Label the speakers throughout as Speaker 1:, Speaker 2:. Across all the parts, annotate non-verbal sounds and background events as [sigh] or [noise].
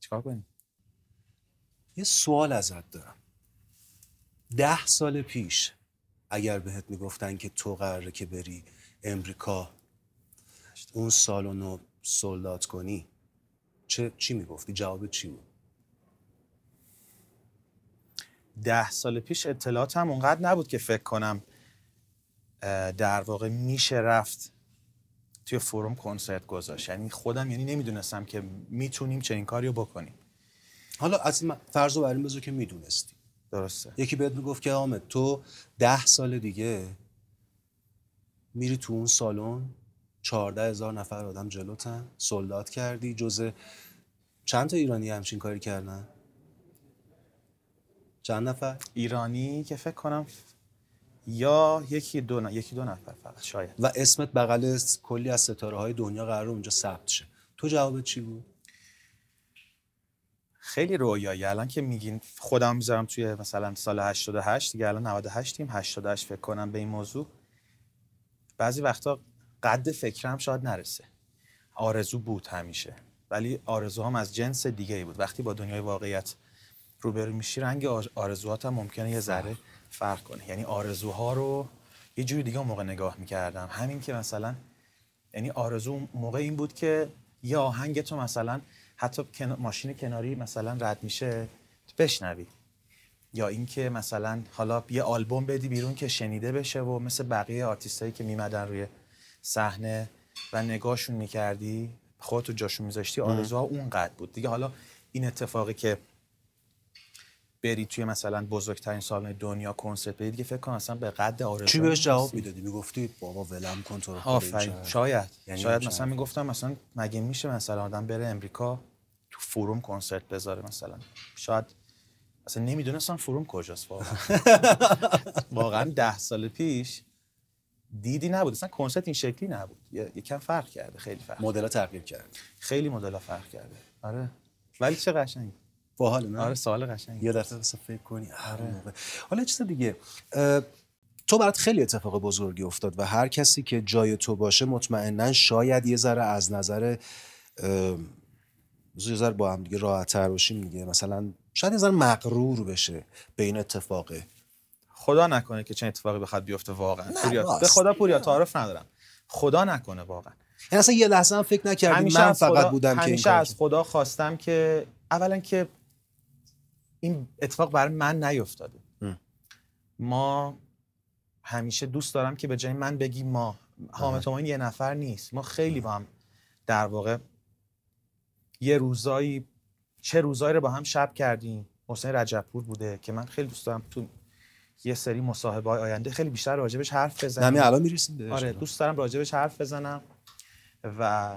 Speaker 1: چیکار کنم کنی یه سوال ازت دارم ده سال پیش اگر بهت میگفتن که تو قراره که بری امریکا اون سال رو کنی چه
Speaker 2: چی میگفتی جواب چی بود ده سال پیش اطلاعاتم اونقدر نبود که فکر کنم در واقع میشه رفت توی فروم کنسرت گذاشت یعنی خودم یعنی نمیدونستم که میتونیم چنین کاری رو بکنیم حالا از این فرض رو بر بذار که میدونستی درسته یکی
Speaker 1: بهت میگفت که آمد تو ده سال دیگه میری تو اون سالن چهارده هزار نفر آدم جلوتن سلدات کردی جز
Speaker 2: چند تا ایرانی همچین کاری کردن؟ چند نفر؟ ایرانی که فکر کنم یا یکی دو, یکی دو نفر فقط شاید و اسمت بغل کلی از ستاره های دنیا قرار اونجا ثبت شه تو جواب چی بود خیلی رویایی الان که میگین خودم میذارم توی مثلا سال 88 دیگه الان 98 تیم 88 فکر کنم به این موضوع بعضی وقتا قد فکرم شاید نرسه آرزو بود همیشه ولی آرزوهام از جنس دیگه ای بود وقتی با دنیای واقعیت روبرو میشی رنگ آرزوهات هم ممکنه یه ذره فرق کنه یعنی آرزوها رو یه جوری دیگه موقع نگاه میکردم همین که مثلا یعنی آرزو موقع این بود که یه آهنگ تو مثلا حتی ماشین کناری مثلا رد میشه بشنوی یا اینکه مثلا حالا یه آلبوم بدی بیرون که شنیده بشه و مثل بقیه آرتیستایی که میمدن روی صحنه و نگاهشون میکردی خودتو جاشون میذاشتی آرزوها اونقدر بود دیگه حالا این اتفاقی که بری توی مثلا بزرگترین سالن دنیا کنسرت بدی که فکر کنم اصلا به قد آرزو چی بهش جواب میدادی میگفتی بابا ولم کن تو آفرین شاید یعنی شاید مثلا میگفتم مثلا مگه میشه مثلا آدم بره امریکا تو فروم کنسرت بذاره مثلا شاید اصلا نمیدونستم فروم کجاست واقعا [laughs] واقعا ده سال پیش دیدی نبود اصلا کنسرت این شکلی نبود یکم فرق کرده خیلی فرق مدل تغییر کرد خیلی مدل فرق کرده آره ولی چه قشنگی باحال نه آره سوال قشنگه یه دفعه فکر کنی آره
Speaker 1: حالا چیز دیگه تو برات خیلی اتفاق بزرگی افتاد و هر کسی که جای تو باشه مطمئنا شاید یه ذره از نظر یه ذره با هم دیگه راحت‌تر باشیم دیگه مثلا شاید یه ذره مغرور بشه به این اتفاقه
Speaker 2: خدا نکنه که چه اتفاقی بخواد بیفته واقعا به خدا پوریا تعارف ندارم خدا نکنه واقعا یعنی اصلا یه لحظه هم فکر نکردم من فقط بودم همیشه که همیشه از خدا خواستم که اولا که این اتفاق برای من نیفتاده ما همیشه دوست دارم که به جای من بگی ما حامد این یه نفر نیست ما خیلی با هم در واقع یه روزایی چه روزایی رو با هم شب کردیم حسین رجبپور بوده که من خیلی دوست دارم تو یه سری مصاحبه های آینده خیلی بیشتر راجبش حرف بزنم نمی الان میرسیم آره دوست دارم راجبش حرف بزنم و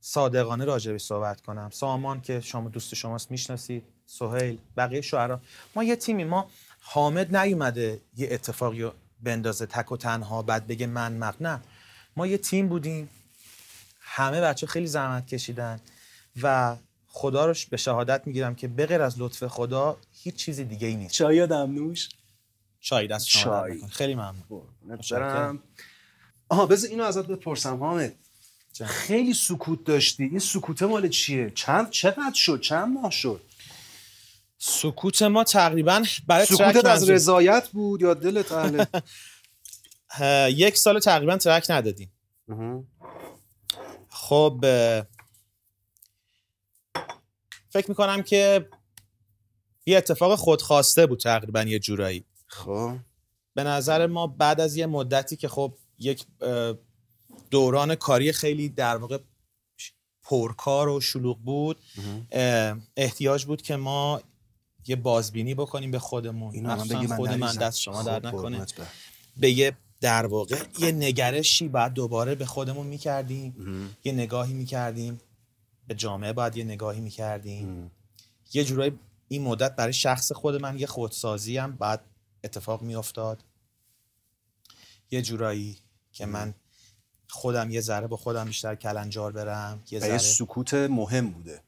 Speaker 2: صادقانه راجبش صحبت کنم سامان که شما دوست شماست میشناسید سهیل بقیه شعرا ما یه تیمی ما حامد نیومده یه اتفاقی بندازه تک و تنها بعد بگه من مق نه ما یه تیم بودیم همه بچه خیلی زحمت کشیدن و خدا رو به شهادت میگیرم که بغیر از لطف خدا هیچ چیز دیگه ای نیست چای دمنوش چای دست چای خیلی
Speaker 1: ممنون آها بذار اینو ازت بپرسم حامد خیلی سکوت داشتی این سکوته مال چیه چند
Speaker 2: چقدر شد چند ماه شد سکوت ما تقریبا برای از رضایت بود یا دل تحلیل [laughs] یک سال تقریبا ترک ندادیم خب فکر میکنم که یه اتفاق خودخواسته بود تقریبا یه جورایی خب به نظر ما بعد از یه مدتی که خب یک دوران کاری خیلی در واقع پرکار و شلوغ بود احتیاج بود که ما یه بازبینی بکنیم به خودمون اینو بگی من خود من دست شما درد خب، نکنه به یه در واقع یه نگرشی بعد دوباره به خودمون میکردیم یه نگاهی میکردیم به جامعه بعد یه نگاهی میکردیم یه جورایی این مدت برای شخص خود من یه خودسازی هم بعد اتفاق میافتاد یه جورایی که من خودم یه ذره با خودم بیشتر کلنجار برم یه
Speaker 1: سکوت مهم بوده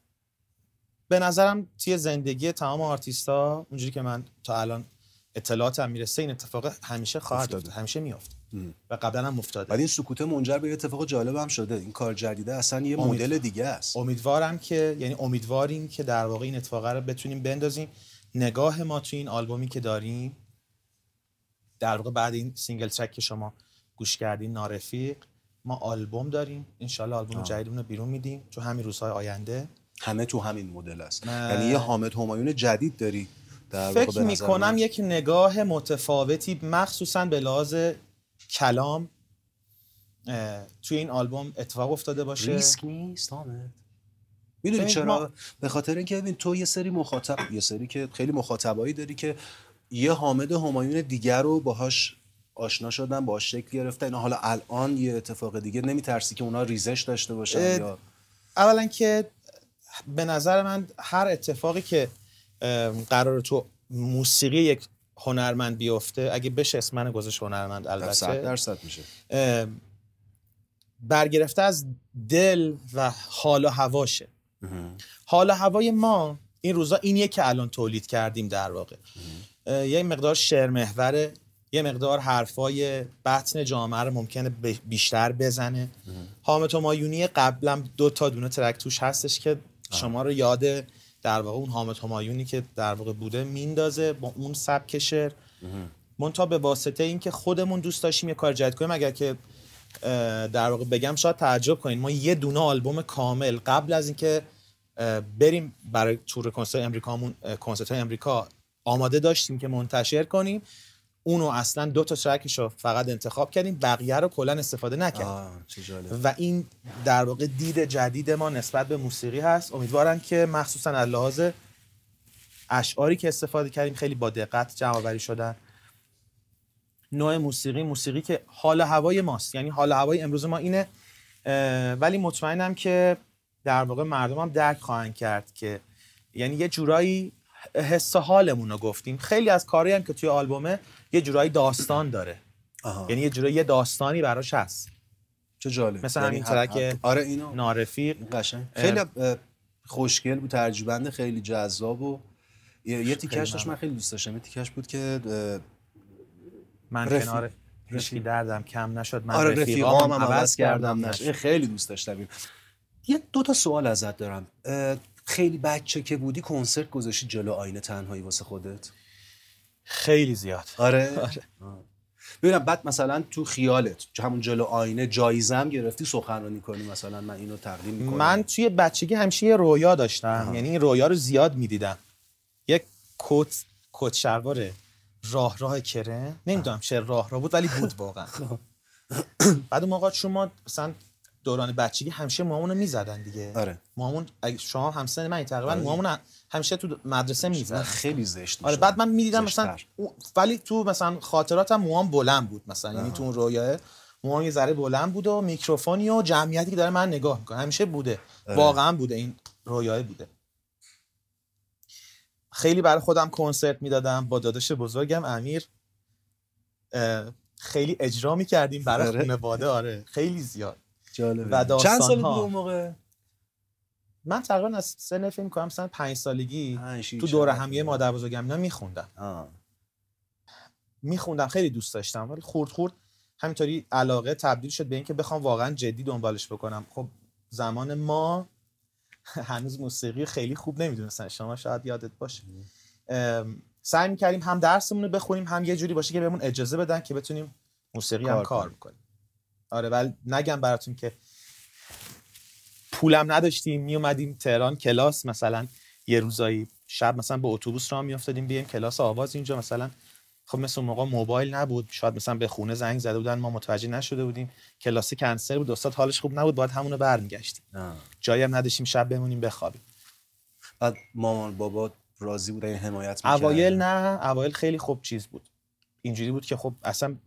Speaker 2: به نظرم توی زندگی تمام آرتیستا اونجوری که من تا الان اطلاعاتم میرسه این اتفاق همیشه خواهد افتاده. همیشه میافت و قبلا هم افتاده ولی این سکوت منجر به اتفاق جالب هم شده این کار جدیده
Speaker 1: اصلا یه مدل
Speaker 2: دیگه است امیدوارم که یعنی امیدواریم که در واقع این اتفاق رو بتونیم بندازیم نگاه ما تو این آلبومی که داریم در واقع بعد این سینگل ترک که شما گوش کردین نارفیق ما آلبوم داریم انشالله آلبوم جدیدمون رو بیرون میدیم تو همین روزهای آینده همه تو همین مدل است یعنی یه
Speaker 1: حامد همایون جدید داری در فکر میکنم
Speaker 2: یک نگاه متفاوتی مخصوصا به لحاظ کلام توی این آلبوم اتفاق افتاده باشه ریسک نیست میدونی چرا
Speaker 1: به خاطر اینکه ببین تو یه سری مخاطب یه سری که خیلی مخاطبایی داری که یه حامد همایون دیگر رو باهاش آشنا شدن با شکل اینا حالا الان یه
Speaker 2: اتفاق دیگه نمیترسی که اونا ریزش داشته باشن یا اولا که به نظر من هر اتفاقی که قرار تو موسیقی یک هنرمند بیفته اگه بشه اسم من گذاشت هنرمند البته درصد میشه برگرفته از دل و حال و هواشه حال و هوای ما این روزا اینیه که الان تولید کردیم در واقع یه مقدار شعر محوره یه مقدار حرفای بطن جامعه رو ممکنه بیشتر بزنه حامد مایونی قبلا دو تا دونه ترک توش هستش که آره. شما رو یاد در واقع اون حامد همایونی که در واقع بوده میندازه با اون سبک شعر تا به واسطه اینکه خودمون دوست داشتیم یه کار جدید کنیم اگر که در واقع بگم شاید تعجب کنین ما یه دونه آلبوم کامل قبل از اینکه بریم برای تور کنسرت امریکامون کنسرت امریکا آماده داشتیم که منتشر کنیم اونو اصلا دو تا ترکش رو فقط انتخاب کردیم بقیه رو کلا استفاده نکردیم و این در واقع دید جدید ما نسبت به موسیقی هست امیدوارم که مخصوصا از لحاظ اشعاری که استفاده کردیم خیلی با دقت جمع آوری شدن نوع موسیقی موسیقی که حال هوای ماست یعنی حال هوای امروز ما اینه ولی مطمئنم که در واقع مردم هم درک خواهند کرد که یعنی یه جورایی حس حالمون رو گفتیم خیلی از کاری که توی آلبومه یه جورایی داستان داره یعنی یه جورایی یه داستانی براش هست چه جالب مثلا یعنی همین ترک آره اینو نارفیق قشنگ خیلی خوشگل
Speaker 1: بود ترجیبند خیلی جذاب و یه, یه تیکش داشت من خیلی دوست داشتم یه
Speaker 2: تیکش بود که
Speaker 1: من کنار
Speaker 2: هیچکی دردم کم نشد من آره رفیقام هم عوض کردم نشد
Speaker 1: خیلی دوست داشتم یه دو تا سوال ازت دارم خیلی بچه که بودی کنسرت گذاشتی جلو آینه تنهایی واسه خودت خیلی زیاد آره, [laughs] آره. ببینم بعد مثلا تو خیالت همون جلو آینه جایزم گرفتی سخنرانی کنی مثلا من اینو تقدیم میکنم من
Speaker 2: توی بچگی همیشه یه رویا داشتم یعنی این رویا رو زیاد میدیدم یک کت کت شلوار راه راه کرم نمیدونم چه راه راه بود ولی بود [laughs] واقعا خب. بعد اون موقع شما مثلا دوران بچگی همیشه موامونو میزدن دیگه آره مامون شما همسن من تقریبا آره. همیشه تو مدرسه میزدن خیلی زشت آره بعد من میدیدم مثلا ولی تو مثلا خاطراتم موام بلند بود مثلا یعنی تو اون رویاه موام یه ذره بلند بود و میکروفونی و جمعیتی که داره من نگاه میکنه همیشه بوده آره. واقعا بوده این رویاه بوده خیلی برای خودم کنسرت میدادم با داداش بزرگم امیر خیلی اجرا میکردیم برای آره. خانواده آره خیلی زیاد جالبه و چند سال بود اون موقع من تقریبا از سن فیلم کنم مثلا پنج سالگی تو دوره همیه مادر بزرگم اینا میخوندم می میخوندم خیلی دوست داشتم ولی خورد خورد همینطوری علاقه تبدیل شد به اینکه بخوام واقعا جدی دنبالش بکنم خب زمان ما [laughs] هنوز موسیقی خیلی خوب نمیدونستن شما شاید یادت باشه سعی میکردیم هم درسمون رو بخونیم هم یه جوری باشه که بهمون اجازه بدن که بتونیم موسیقی هم کار بکنیم آره ولی نگم براتون که پولم نداشتیم می اومدیم تهران کلاس مثلا یه روزایی شب مثلا به اتوبوس راه میافتادیم بیایم کلاس آواز اینجا مثلا خب مثل موقع موبایل نبود شاید مثلا به خونه زنگ زده بودن ما متوجه نشده بودیم کلاسی کنسل بود استاد حالش خوب نبود باید همونو برمیگشتیم جایی هم نداشتیم شب بمونیم بخوابیم بعد مامان بابا راضی بودن حمایت میکردن اوایل نه اوایل خیلی خوب چیز بود اینجوری بود که خب اصلا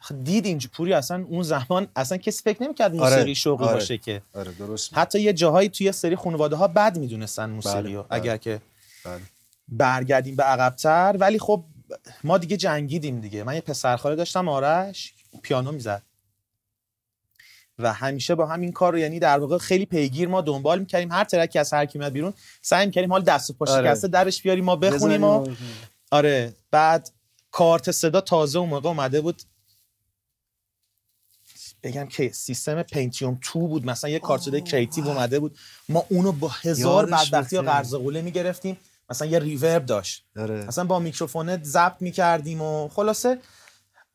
Speaker 2: خب دیدین پوری اصلا اون زمان اصلا کسی فکر نمیکرد موسیقی آره. شوقی آره. باشه
Speaker 1: که آره درست
Speaker 2: حتی یه جاهایی توی سری خانواده ها بد میدونستن موسیقی بله،, بله. اگر که بله. برگردیم به عقبتر ولی خب ما دیگه جنگیدیم دیگه من یه پسرخاله داشتم آرش پیانو میزد و همیشه با همین کار رو یعنی در واقع خیلی پیگیر ما دنبال میکردیم هر ترکی از هر کی میاد بیرون سعی میکردیم حال دست و پا آره. شکسته آره. درش بیاریم ما بخونیم و... آره بعد کارت صدا تازه اون موقع اومده بود بگم که سیستم پینتیوم تو بود مثلا یه کارت کریتیو اومده بود ما اونو با هزار بدبختی یا قرض قوله میگرفتیم مثلا یه ریورب داشت داره. مثلا با میکروفون ضبط میکردیم و خلاصه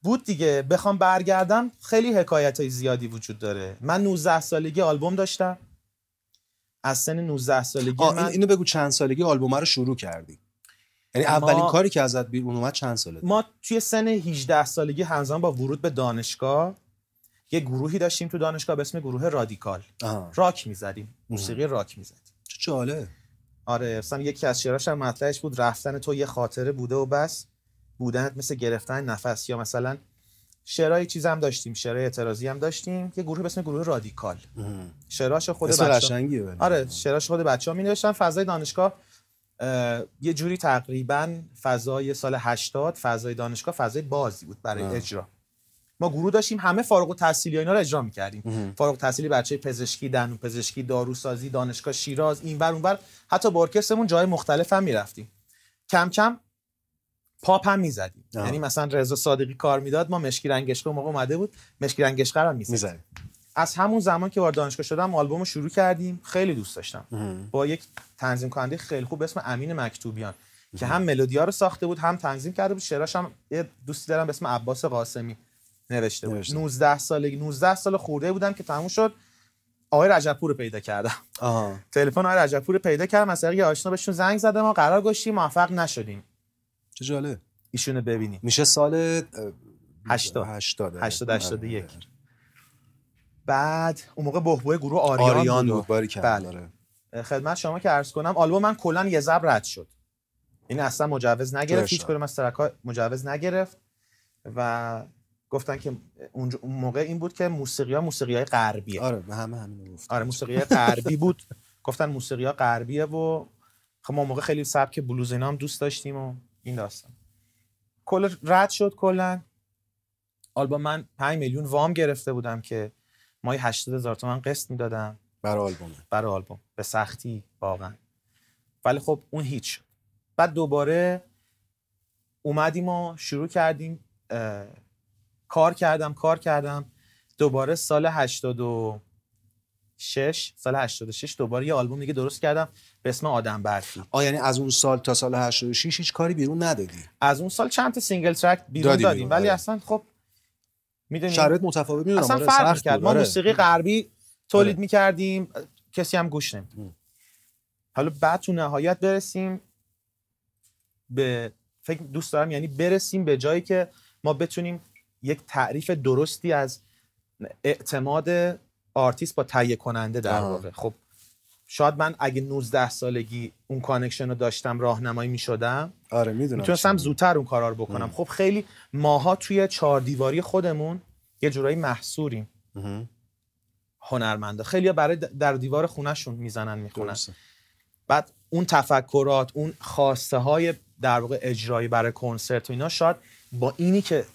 Speaker 2: بود دیگه بخوام برگردم خیلی حکایت های زیادی وجود داره من 19 سالگی آلبوم داشتم از سن 19 سالگی من... اینو بگو چند سالگی آلبوم رو شروع کردی یعنی ما... اولین کاری که ازت بیرون اومد چند ساله ما توی سن 18 سالگی همزمان با ورود به دانشگاه یه گروهی داشتیم تو دانشگاه به اسم گروه رادیکال آه. راک میزدیم موسیقی راک میزدیم چه جاله آره مثلا یکی از شعراش هم مطلعش بود رفتن تو یه خاطره بوده و بس بودنت مثل گرفتن نفس یا مثلا شعرهای چیز هم داشتیم شعرهای اعتراضی هم داشتیم یه گروه به اسم گروه رادیکال آره، شعراش خود بچه‌ها آره شعراش خود می می‌نوشتن فضای دانشگاه یه جوری تقریبا فضای سال 80 فضای دانشگاه فضای بازی بود برای اجرا ما گروه داشتیم همه فارغ التحصیلی اینا رو اجرا می‌کردیم فارغ التحصیلی بچه پزشکی دندون پزشکی داروسازی دانشگاه شیراز اینور اونور حتی با ارکسترمون جای مختلف هم می‌رفتیم کم کم پاپ هم می‌زدیم یعنی مثلا رضا صادقی کار میداد ما مشکی رنگشکه موقع اومده بود مشکی رنگش قرار می‌زدیم از همون زمان که وارد دانشگاه شدم آلبوم رو شروع کردیم خیلی دوست داشتم با یک تنظیم کننده خیلی خوب اسم امین مکتوبیان که هم ملودیا رو ساخته بود هم تنظیم کرده بود شعراش هم یه دوستی دارم به اسم عباس قاسمی نوشته بود 19 سالگی 19 سال خورده بودم که تموم شد آقای رجبپور رو پیدا کردم تلفن آقای رجبپور رو پیدا کردم از طریق آشنا بهشون زنگ زدم ما قرار گشتیم موفق نشدیم چه جاله ایشونو ببینیم
Speaker 1: میشه سال 80 80 بله، بله.
Speaker 2: بعد اون موقع بهبوه گروه آریان, آریان بود, بود. بله. خدمت شما که عرض کنم آلبوم من کلا یه زب رد شد این اصلا مجوز نگرفت هیچ کدوم از ترک مجوز نگرفت و گفتن که اون موقع این بود که موسیقی ها موسیقی های غربیه آره همه همین گفتن آره موسیقی غربی بود گفتن موسیقی ها غربیه و خب ما موقع خیلی سبک بلوز اینا هم دوست داشتیم و این داستان کل رد شد کلا آلبوم من 5 میلیون وام گرفته بودم که مای 80 هزار تومن قسط میدادم برای آلبوم برای آلبوم به سختی واقعا ولی خب اون هیچ بعد دوباره اومدیم و شروع کردیم کار کردم کار کردم دوباره سال 86 سال 86 دوباره یه آلبوم دیگه درست کردم به اسم آدم برفی آ
Speaker 1: یعنی از اون سال تا سال 86 هیچ کاری بیرون
Speaker 2: ندادی از اون سال چند تا سینگل ترک بیرون دادیم ولی آره. اصلا خب میدونی شرایط متفاوت میدونم اصلا آره، فرق کرد ما آره. موسیقی غربی تولید آره. میکردیم کسی هم گوش نمید. حالا بعد تو نهایت برسیم به فکر دوست دارم یعنی برسیم به جایی که ما بتونیم یک تعریف درستی از اعتماد آرتیست با تهیه کننده در واقع خب شاید من اگه 19 سالگی اون کانکشن رو داشتم راهنمایی میشدم
Speaker 1: آره میدونم میتونستم
Speaker 2: زودتر اون کارا رو بکنم خب خیلی ماها توی چهار دیواری خودمون یه جورایی محصوریم هنرمنده هنرمندا خیلی برای در دیوار خونهشون میزنن میخونن بعد اون تفکرات اون خواسته های در واقع اجرایی برای کنسرت و اینا شاید با اینی که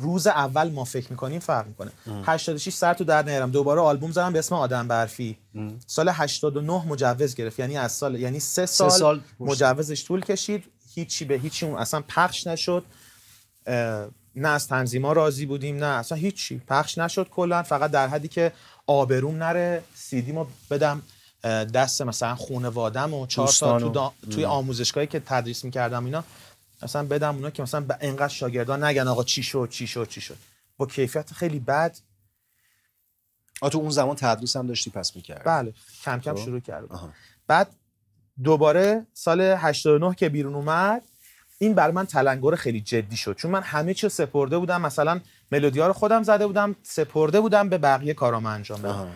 Speaker 2: روز اول ما فکر میکنیم فرق میکنه ام. 86 سر تو در نیارم دوباره آلبوم زدم به اسم آدم برفی ام. سال 89 مجوز گرفت یعنی از سال یعنی سه سال, سه سال مجوزش طول کشید هیچی به هیچی اون اصلا پخش نشد نه از تنظیما راضی بودیم نه اصلا هیچی پخش نشد کلا فقط در حدی که آبروم نره ما بدم دست مثلا خونه وادم و چهار سال تو توی آموزشگاهی که تدریس میکردم اینا مثلا بدم اونا که مثلا انقدر شاگردان نگن آقا چی شد چی شد چی شد با کیفیت خیلی بد آ تو اون زمان تدریس هم داشتی پس میکرد بله کم کم خب. شروع کرد. بعد دوباره سال 89 که بیرون اومد این بر من تلنگر خیلی جدی شد چون من همه چی سپرده بودم مثلا ها رو خودم زده بودم سپرده بودم به بقیه کارام انجام بدم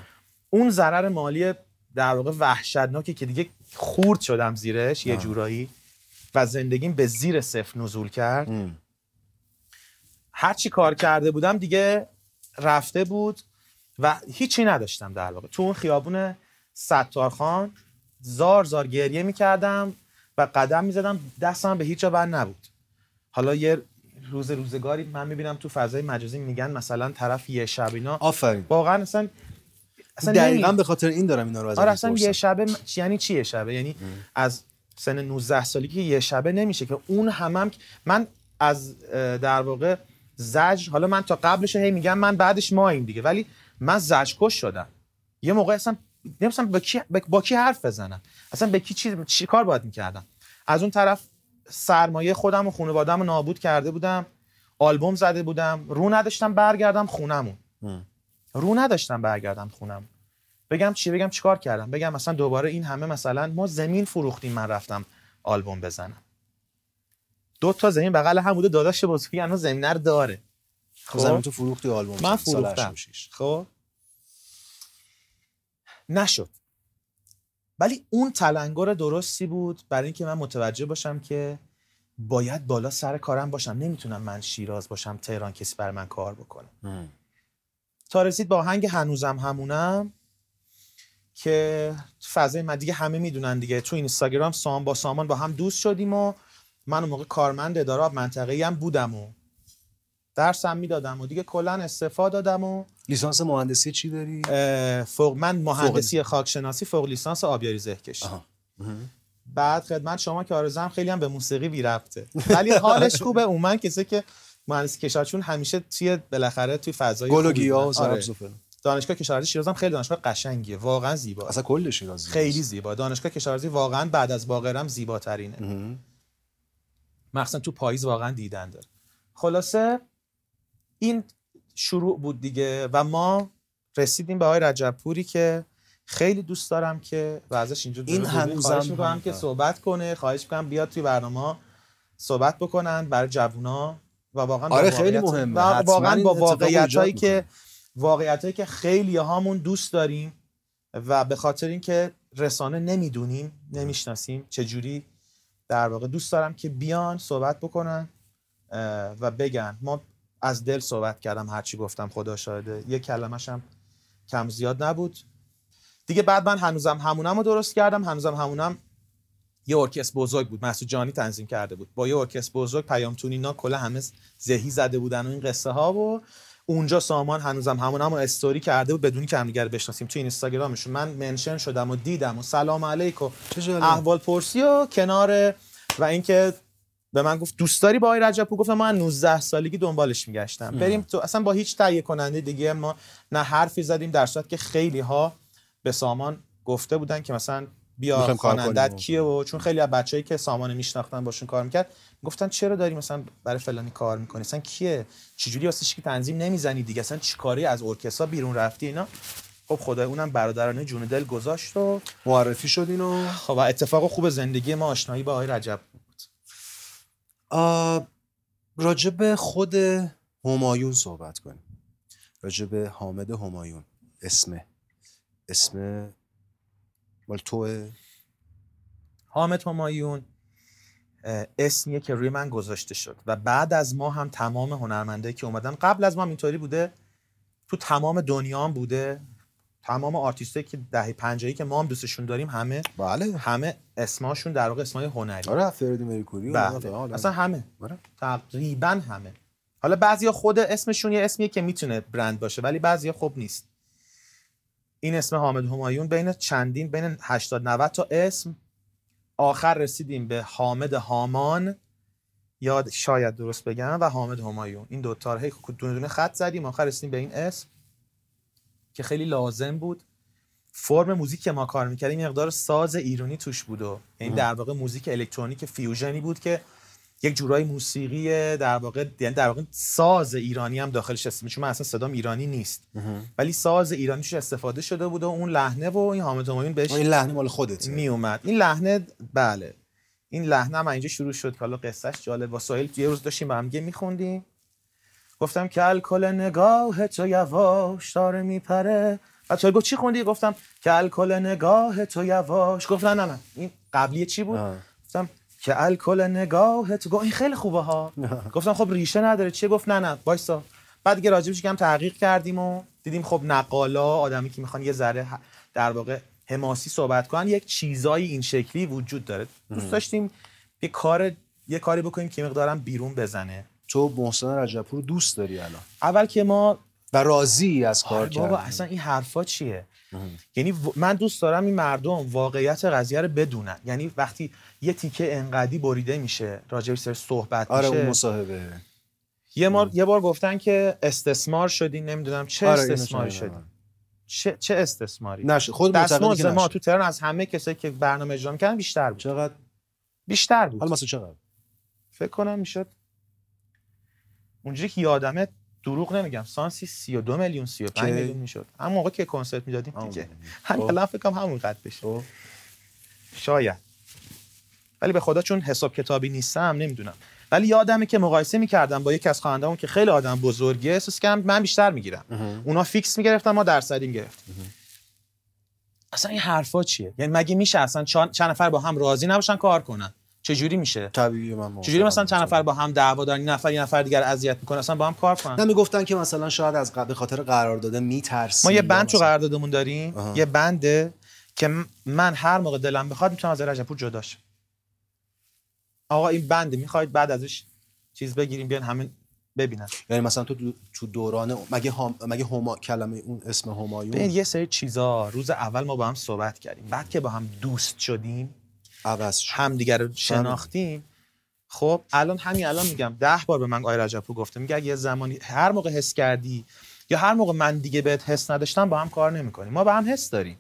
Speaker 2: اون ضرر مالی در واقع وحشتناکی که دیگه خورد شدم زیرش آه. یه جورایی و زندگیم به زیر صفر نزول کرد ام. هر چی کار کرده بودم دیگه رفته بود و هیچی نداشتم در واقع تو اون خیابون ستارخان زار زار گریه کردم و قدم میزدم دستم به هیچ جا بر نبود حالا یه روز روزگاری من بینم تو فضای مجازی میگن مثلا طرف یه شب اینا آفرین واقعا اصلا اصلا دقیقا به خاطر
Speaker 1: این دارم اینا رو از آره اصلا یه یعنی
Speaker 2: شب یعنی یه یعنی از سن 19 سالی که یه شبه نمیشه که اون همم من از در واقع زج حالا من تا قبلش هی میگم من بعدش ما این دیگه ولی من زج کش شدم یه موقع اصلا نمیستم با کی, با کی حرف بزنم اصلا به کی چی, چی کار باید میکردم از اون طرف سرمایه خودم و خانوادم رو نابود کرده بودم آلبوم زده بودم رو نداشتم برگردم خونمون رو نداشتم برگردم خونم بگم چی بگم چیکار کردم بگم مثلا دوباره این همه مثلا ما زمین فروختیم من رفتم آلبوم بزنم دو تا زمین بغل هم بوده داداش بزرگی هنوز زمینه رو داره خب زمین تو
Speaker 1: فروختی آلبوم من فروختم
Speaker 2: خب نشد ولی اون تلنگر درستی بود برای اینکه من متوجه باشم که باید بالا سر کارم باشم نمیتونم من شیراز باشم تهران کسی بر من کار بکنه تا رسید با آهنگ هنوزم همونم که فضای من دیگه همه میدونن دیگه تو اینستاگرام سام با سامان با هم دوست شدیم و من اون موقع کارمند اداره منطقه‌ای هم بودم و هم میدادم و دیگه کلا استفاده دادم و
Speaker 1: لیسانس مهندسی
Speaker 2: چی داری؟ فوق من مهندسی فوق... خاکشناسی فوق لیسانس آبیاری زهکش بعد خدمت شما که آرزم خیلی هم به موسیقی وی رفته ولی حالش [laughs] خوبه من کسی که مهندسی کشاورزی همیشه توی بالاخره توی فضای گل و گیاه دانشگاه کشاورزی شیراز هم خیلی دانشگاه قشنگیه واقعا زیبا اصلا کل شیراز خیلی زیبا دانشگاه کشاورزی واقعا بعد از هم زیباترینه مخصوصا تو پاییز واقعا دیدن داره خلاصه این شروع بود دیگه و ما رسیدیم به آقای رجب که خیلی دوست دارم که و ازش اینجا این هنوزم خواهش میکنم که صحبت کنه خواهش میکنم بیاد توی برنامه صحبت بکنن برای جوونا و واقعا آره خیلی مهمه واقعا با واقعیت هایی که واقعیت که خیلی هامون دوست داریم و به خاطر اینکه رسانه نمیدونیم نمیشناسیم جوری در واقع دوست دارم که بیان صحبت بکنن و بگن ما از دل صحبت کردم هرچی گفتم خدا شاهده یه کلمش هم کم زیاد نبود دیگه بعد من هنوزم همونم رو درست کردم هنوزم همونم یه ارکس بزرگ بود مسعود جانی تنظیم کرده بود با یه ارکس بزرگ پیام تونینا کلا همه زهی زده بودن و این قصه ها بود. اونجا سامان هنوزم همون همون استوری کرده بود بدون که هم بشناسیم تو اینستاگرامش من منشن شدم و دیدم و سلام علیکم احوال پرسی و کنار و اینکه به من گفت دوست داری با آقای رجبپور گفتم من 19 سالگی دنبالش میگشتم بریم تو اصلا با هیچ تهیه کننده دیگه ما نه حرفی زدیم در صورت که خیلی ها به سامان گفته بودن که مثلا بیا خوانندت کیه و چون خیلی از بچه‌ای که سامانه میشناختن باشون کار میکرد گفتن چرا داری مثلا برای فلانی کار میکنی مثلا کیه چجوری واسه که تنظیم نمیزنی دیگه اصلا چیکاری از ارکسترا بیرون رفتی اینا خب خدای اونم برادرانه جون دل گذاشت و معرفی شدین و خب اتفاق خوب زندگی ما آشنایی با آقای رجب بود راجب
Speaker 1: خود همایون صحبت کنیم راجب حامد همایون
Speaker 2: اسم اسم مال توه حامد همایون اسمیه که روی من گذاشته شد و بعد از ما هم تمام هنرمنده که اومدن قبل از ما اینطوری بوده تو تمام دنیا هم بوده تمام آرتیسته که دهه پنجایی که ما هم دوستشون داریم همه بله همه اسماشون در واقع اسمای هنری آره فردی بله. آره. اصلا همه بله. تقریبا همه حالا بعضیا خود اسمشون یه اسمیه که میتونه برند باشه ولی بعضیا خوب نیست این اسم حامد همایون بین چندین بین 80 90 تا اسم آخر رسیدیم به حامد هامان یا شاید درست بگم و حامد همایون این دو تا دونه دونه خط زدیم آخر رسیدیم به این اسم که خیلی لازم بود فرم موزیک که ما کار میکردیم مقدار ساز ایرانی توش بود و این یعنی در واقع موزیک الکترونیک فیوژنی بود که یک جورای موسیقی در واقع یعنی در واقع ساز ایرانی هم داخلش هست چون اصلا صدام ایرانی نیست ولی ساز ایرانیش استفاده شده بود و اون لحنه و این حامد همایون بهش این لحنه مال خودت می اومد این لحنه بله این لحنه هم اینجا شروع شد که حالا قصهش جالب با سایل یه روز داشتیم با هم میخوندیم گفتم که الکل نگاه تو یواش داره میپره بعد سایل گفت چی خوندی گفتم که الکل نگاه تو یواش گفت نه نه این قبلی چی بود آه. گفتم که الکل نگاهت گفت این خیلی خوبه ها گفتم خب ریشه نداره چه؟ گفت نه نه وایسا بعد دیگه راجبش کم تحقیق کردیم و دیدیم خب نقالا آدمی که میخوان یه ذره در واقع حماسی صحبت کنن یک چیزایی این شکلی وجود داره دوست داشتیم یه کار یه کاری بکنیم که مقدارم بیرون بزنه
Speaker 1: تو محسن رجبپور دوست داری الان اول که ما و راضی از کار آره
Speaker 2: اصلا این حرفا چیه یعنی من دوست دارم این مردم واقعیت قضیه رو بدونن یعنی وقتی یه تیکه انقدی بریده میشه راجع سر صحبت آره میشه آره مصاحبه یه, بار یه بار گفتن که استثمار شدی نمیدونم چه آره استثماری شدی چه،, چه استثماری نش خود دستمزد ما تو تهران از همه کسایی که برنامه اجرا میکردن بیشتر بود چقدر بیشتر بود حالا مثلا چقدر فکر کنم میشد اونجوری که یادمه دروغ نمیگم سانسی 32 میلیون 35 میلیون میشد اما موقع که کنسرت میدادیم دیگه همین خب. الان فکر کنم همون قد بشه خب. شاید ولی به خدا چون حساب کتابی نیستم نمیدونم ولی یادمه که مقایسه میکردم با یکی از اون که خیلی آدم بزرگه احساس کم. من بیشتر میگیرم اونا فیکس میگرفتن ما درصدی میگرفتیم اصلا این حرفا چیه یعنی مگه میشه اصلا چند نفر با هم راضی نباشن کار کنن چجوری میشه طبیعی من چجوری مثلا چند نفر با هم دعوا دارن نفر یه نفر دیگر اذیت میکنه اصلا با هم کار کنن نه میگفتن که مثلا شاید از به خاطر قرار داده میترسیم ما یه بند تو قراردادمون داریم یه بنده که من هر موقع دلم بخواد میتونم از جدا شم آقا این بنده میخواید بعد ازش چیز بگیریم بیان همین ببینن
Speaker 1: یعنی مثلا تو تو دوران مگه هم... مگه هما کلمه اون اسم همایون
Speaker 2: یه سری چیزا روز اول ما با هم صحبت کردیم بعد که با هم دوست شدیم عوض شد دیگر رو بله. شناختیم خب الان همین الان میگم ده بار به من آقای رجبپور گفته میگه یه زمانی هر موقع حس کردی یا هر موقع من دیگه بهت حس نداشتم با هم کار نمیکنیم ما با هم حس داریم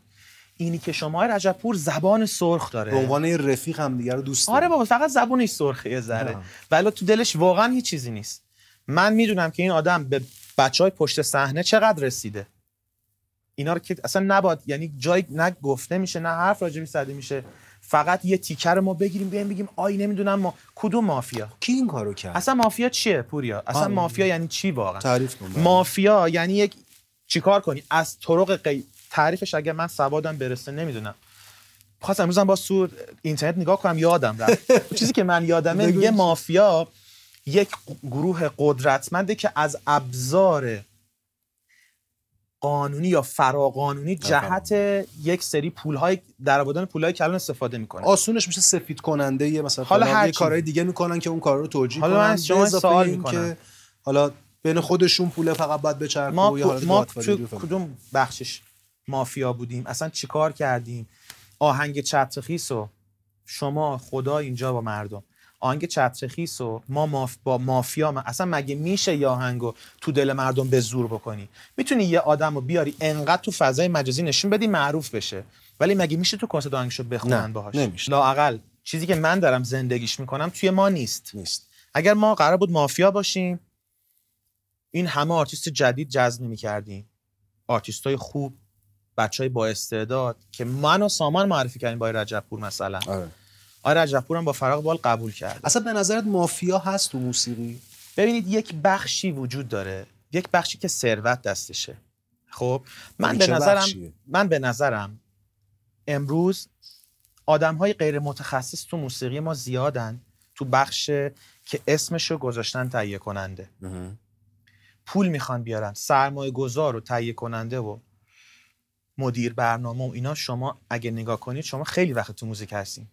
Speaker 2: اینی که شما رجبپور زبان سرخ داره به عنوان رفیق هم دیگه رو دوست داره آره بابا فقط زبانی سرخه یه ذره ولی تو دلش واقعا هیچ چیزی نیست من میدونم که این آدم به بچه های پشت صحنه چقدر رسیده اینا رو که اصلا نباد یعنی جای نگفته میشه نه حرف راجبی زده میشه فقط یه تیکر ما بگیریم بیایم بگیم آی نمیدونم ما کدوم مافیا کی این کارو کرد اصلا مافیا چیه پوریا اصلا مافیا یعنی چی واقعا تعریف کن مافیا یعنی یک چیکار کنی از طرق قی... تعریفش اگه من سوادم برسه نمیدونم خواستم امروزم با سور اینترنت نگاه کنم یادم رفت [laughs] چیزی که من یادمه یه مافیا یک گروه قدرتمنده که از ابزار قانونی یا فراقانونی جهت یک سری پولهای پول پولهای کلان استفاده میکنه آسونش میشه
Speaker 1: سفید کننده یه مثلا حالا هر کارهای دیگه میکنن که اون کار رو توجیه کنن حالا من شما سوال میکنم
Speaker 2: حالا بین خودشون پول فقط باید بچرخه ما, و حالت ما کدوم بخشش مافیا بودیم اصلا چیکار کردیم آهنگ چتخیس و شما خدا اینجا با مردم آهنگ چترخیس و ما ماف با مافیا ما، اصلا مگه میشه یه آهنگو تو دل مردم به زور بکنی میتونی یه آدمو بیاری انقدر تو فضای مجازی نشون بدی معروف بشه ولی مگه میشه تو کنسرت آهنگشو بخونن باهاش نمیشه لاقل چیزی که من دارم زندگیش میکنم توی ما نیست نیست اگر ما قرار بود مافیا باشیم این همه آرتیست جدید جذب میکردیم آرتیست های خوب بچه های با استعداد که من و سامان معرفی کردیم با رجب پور مثلا آره. آره با فراغ بال قبول کرد اصلا به نظرت مافیا هست تو موسیقی ببینید یک بخشی وجود داره یک بخشی که ثروت دستشه خب من به نظرم من به نظرم امروز آدم های غیر متخصص تو موسیقی ما زیادن تو بخش که اسمشو گذاشتن تهیه کننده پول میخوان بیارن سرمایه گذار و تهیه کننده و مدیر برنامه و اینا شما اگه نگاه کنید شما خیلی وقت تو موزیک هستین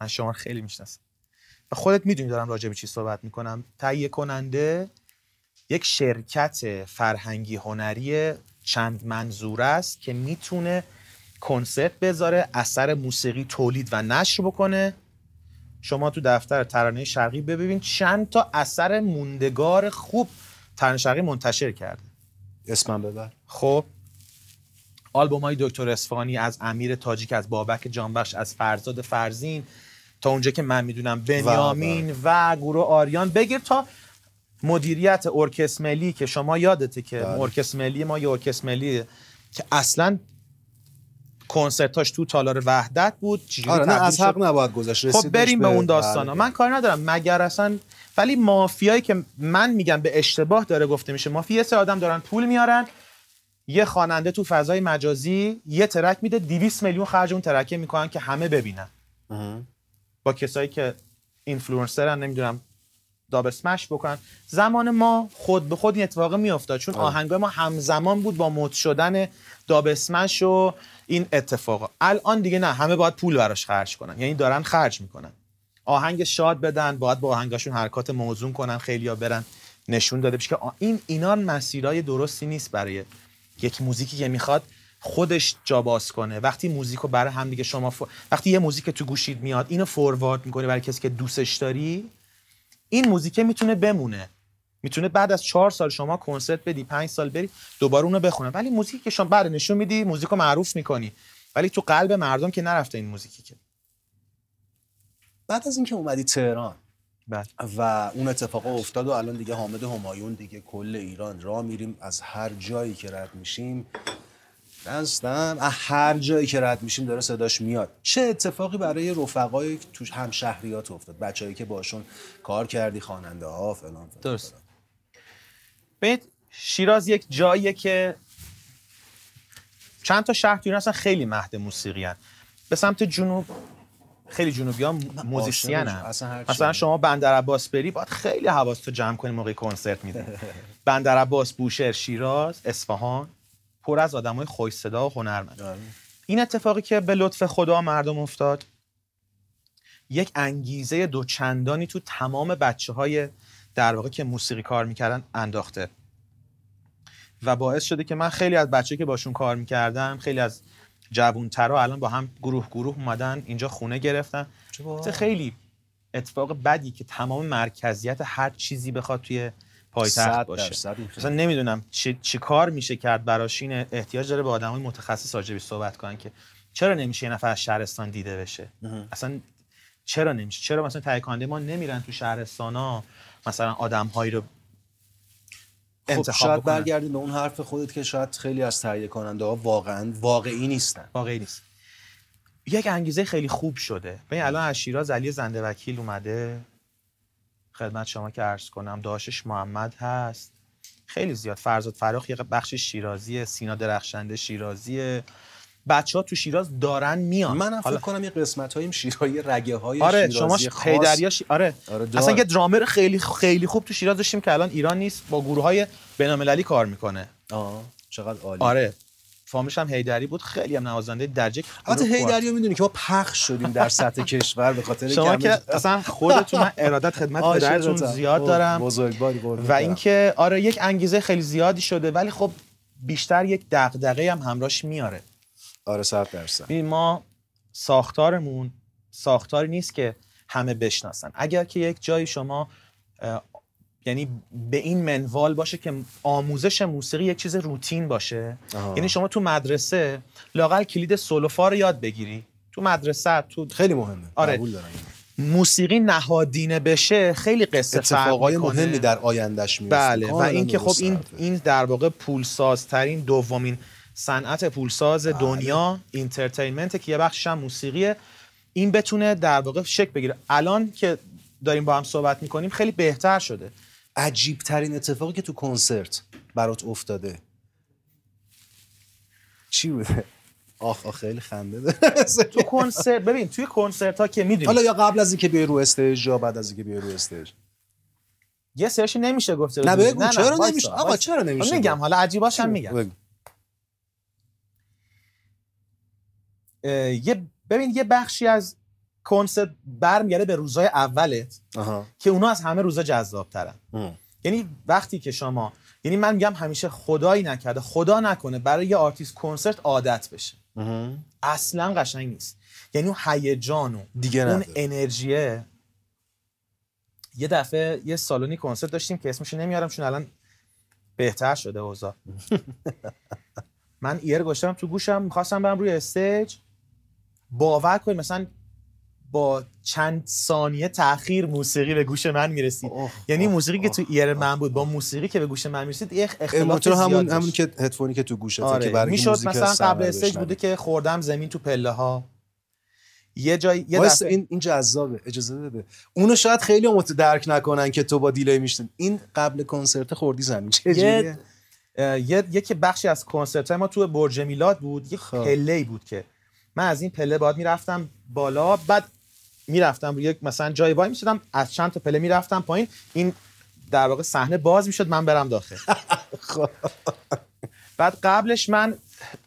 Speaker 2: من شما خیلی میشناسم و خودت میدونی دارم راجع به چی صحبت میکنم تهیه کننده یک شرکت فرهنگی هنری چند منظور است که میتونه کنسرت بذاره اثر موسیقی تولید و نشر بکنه شما تو دفتر ترانه شرقی ببین چند تا اثر موندگار خوب ترانه شرقی منتشر کرده
Speaker 1: اسمم ببر
Speaker 2: خب آلبوم های دکتر اسفانی از امیر تاجیک از بابک جانبخش از فرزاد فرزین تا اونجا که من میدونم بنیامین و گروه آریان بگیر تا مدیریت ارکست ملی که شما یادته که بله. ارکست ملی ما یه ارکست ملی که اصلا کنسرتاش تو تالار وحدت بود آره نه از حق نباید گذشت خب بریم به اون داستانا بله. من کار ندارم مگر اصلا ولی مافیایی که من میگم به اشتباه داره گفته میشه مافیا سه آدم دارن پول میارن یه خواننده تو فضای مجازی یه ترک میده 200 میلیون خرج اون ترکه میکنن که همه ببینن با کسایی که اینفلوئنسرن نمیدونم داب اسمش بکنن زمان ما خود به خود این اتفاق میافتاد چون آهنگ ما همزمان بود با مد شدن داب اسمش و این اتفاق الان دیگه نه همه باید پول براش خرج کنن یعنی دارن خرج میکنن آهنگ شاد بدن باید با آهنگاشون حرکات موزون کنن خیلیا برن نشون داده بشه که این اینان مسیرای درستی نیست برای یک موزیکی که میخواد خودش باز کنه وقتی موزیک رو برای هم دیگه شما وقتی یه موزیک تو گوشید میاد اینو فوروارد میکنه برای کسی که دوستش داری این موزیک میتونه بمونه میتونه بعد از چهار سال شما کنسرت بدی پنج سال بری دوباره اونو بخونه ولی موزیکی که شما بعد نشون میدی موزیک رو معروف میکنی ولی تو قلب مردم که نرفته این موزیکی که
Speaker 1: بعد از اینکه اومدی تهران بله. و اون اتفاق افتاد و الان دیگه حامد همایون دیگه کل ایران را میریم از هر جایی که رد میشیم هستم از هر جایی که رد میشیم داره صداش میاد چه اتفاقی برای رفقای تو همشهریات افتاد بچه‌ای که باشون کار کردی خواننده ها فلان فلان
Speaker 2: درست ببین شیراز یک جاییه که چند تا شهر تو اصلا خیلی مهد موسیقی هن. به سمت جنوب خیلی جنوبی ها موزیسین هم.
Speaker 1: اصلا, مثلا
Speaker 2: شما بندر عباس بری باید خیلی حواستو جمع کنی موقعی کنسرت میده [laughs] بندر عباس بوشهر شیراز اصفهان پر از آدمای خوی صدا و هنرمند بله. این اتفاقی که به لطف خدا مردم افتاد یک انگیزه دوچندانی تو تمام بچه های در واقع که موسیقی کار میکردن انداخته و باعث شده که من خیلی از بچه که باشون کار میکردم خیلی از جوونترا الان با هم گروه گروه اومدن اینجا خونه گرفتن خیلی اتفاق بدی که تمام مرکزیت هر چیزی بخواد توی پایتخت باشه اصلا نمیدونم چه چه کار میشه کرد براش این احتیاج داره به آدمای متخصص راجبی صحبت کنن که چرا نمیشه یه نفر از شهرستان دیده بشه اصلا چرا نمیشه چرا مثلا تایکانده ما نمیرن تو شهرستان ها مثلا آدم هایی رو خب، انتخاب خب
Speaker 1: شاید به اون حرف خودت که شاید خیلی از تهیه کننده ها واقعا
Speaker 2: واقعی نیستن واقعی نیست یک انگیزه خیلی خوب شده ببین الان از شیراز علی زنده وکیل اومده خدمت شما که عرض کنم داشش محمد هست خیلی زیاد فرزاد فراخ یه بخش شیرازی سینا درخشنده شیرازیه بچه ها تو شیراز دارن میان من فکر کنم یه قسمت هایم شیرای رگه های آره شما آره, آره، اصلا یه درامر خیلی خیلی خوب تو شیراز داشتیم که الان ایران نیست با گروه های بینالمللی کار میکنه آه چقدر عالی آره فامیش هم هیدری بود خیلی هم نوازنده درجه البته هیدری
Speaker 1: میدونی که ما پخش شدیم در سطح [laughs] کشور به خاطر شما که اصلا خودتون من ارادت خدمت پدرتون زیاد خب، دارم و
Speaker 2: اینکه آره یک انگیزه خیلی زیادی شده ولی خب بیشتر یک دغدغه هم همراهش میاره
Speaker 1: آره صد درصد
Speaker 2: ما ساختارمون ساختاری نیست که همه بشناسن اگر که یک جای شما یعنی به این منوال باشه که آموزش موسیقی یک چیز روتین باشه یعنی شما تو مدرسه لاقل کلید سولوفا رو یاد بگیری تو مدرسه تو خیلی مهمه آره موسیقی نهادینه بشه خیلی قصه اتفاقای مهمی در
Speaker 1: آیندهش میفته بله و اینکه خب این
Speaker 2: این در واقع پولسازترین دومین صنعت پولساز بله. دنیا اینترتینمنت که یه بخشش هم موسیقیه این بتونه در واقع شک بگیره الان که داریم با هم صحبت میکنیم خیلی بهتر شده عجیب ترین
Speaker 1: اتفاقی که تو کنسرت برات افتاده چی بوده آخ آخ خیلی خنده داره تو کنسرت ببین توی کنسرت ها که میدونی حالا یا قبل از اینکه بیای رو استیج یا بعد از اینکه بیای رو استیج
Speaker 2: یه سرش نمیشه گفته نه بگو چرا نمیشه آقا چرا نمیشه میگم حالا عجیباش هم میگم یه ببین یه بخشی از کنسرت برمیگرده به روزای اولت که اونا از همه روزا جذاب ترن یعنی وقتی که شما یعنی من میگم همیشه خدایی نکرده خدا نکنه برای یه آرتیست کنسرت عادت بشه اصلاً اصلا قشنگ نیست یعنی اون هیجان و دیگه اون انرژیه یه دفعه یه سالونی کنسرت داشتیم که اسمش نمیارم چون الان بهتر شده اوضاع [laughs] من ایر گشتم تو گوشم میخواستم برم روی استیج باور کنید مثلا با چند ثانیه تاخیر موسیقی به گوش من میرسید یعنی اوه موسیقی که تو ایر من بود با موسیقی که به گوش من میرسید یه اختلاف همون همون
Speaker 1: که هدفونی که تو گوشت آره. که مثلا قبل استیج بوده
Speaker 2: که خوردم زمین تو پله ها یه جای یه دفعه این
Speaker 1: این جذابه اجازه بده اونو شاید خیلی مت درک نکنن که تو با دیلی میشتن این قبل کنسرت خوردی زمین
Speaker 2: چه یه یکی بخشی از کنسرت ما تو برج میلاد بود یه خب. پله بود که من از این پله باید میرفتم بالا بعد میرفتم روی مثلا جای وای میشدم از چند تا پله میرفتم پایین این در واقع صحنه باز میشد من برم داخل [laughs] خب. بعد قبلش من